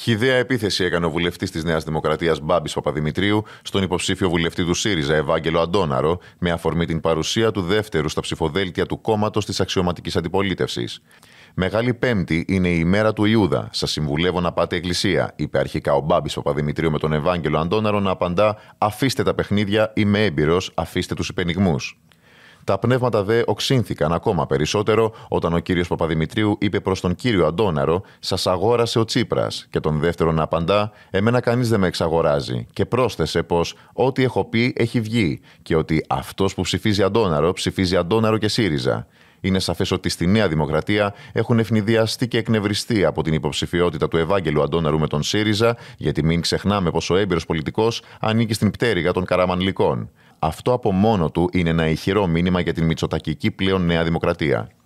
Χιδέα επίθεση έκανε ο βουλευτής της Νέας Δημοκρατίας Μπάμπης Παπαδημητρίου στον υποψήφιο βουλευτή του ΣΥΡΙΖΑ, Ευάγγελο Αντόναρο, με αφορμή την παρουσία του δεύτερου στα ψηφοδέλτια του κόμματος της αξιωματικής αντιπολίτευσης. Μεγάλη Πέμπτη είναι η ημέρα του Ιούδα. Σας συμβουλεύω να πάτε εκκλησία, είπε αρχικά ο Μπάμπης Παπαδημητρίου με τον Ευάγγελο Αντόναρο να απαντά Αφήστε τα παιχνίδια, είμαι έμπειρος, αφήστε τους υπενιγμούς. Τα πνεύματα δε οξύνθηκαν ακόμα περισσότερο όταν ο κύριος Παπαδημητρίου είπε προς τον κύριο Αντόναρο: Σας αγόρασε ο Τσίπρας. Και τον δεύτερο να απαντά: Εμένα κανείς δεν με εξαγοράζει. Και πρόσθεσε πως ό,τι έχω πει έχει βγει και ότι αυτός που ψηφίζει Αντόναρο ψηφίζει Αντόναρο και ΣΥΡΙΖΑ. Είναι σαφές ότι στη Νέα Δημοκρατία έχουν ευνηδιαστεί και εκνευριστεί από την υποψηφιότητα του Ευάγγελου Αντόναρου με τον ΣΥΡΙΖΑ, γιατί μην ξεχνάμε πως ο έμπειρος πολιτικός ανήκει στην πτέρυγα των καραμανλικών. Αυτό από μόνο του είναι ένα ηχηρό μήνυμα για την Μητσοτακική πλέον Νέα Δημοκρατία.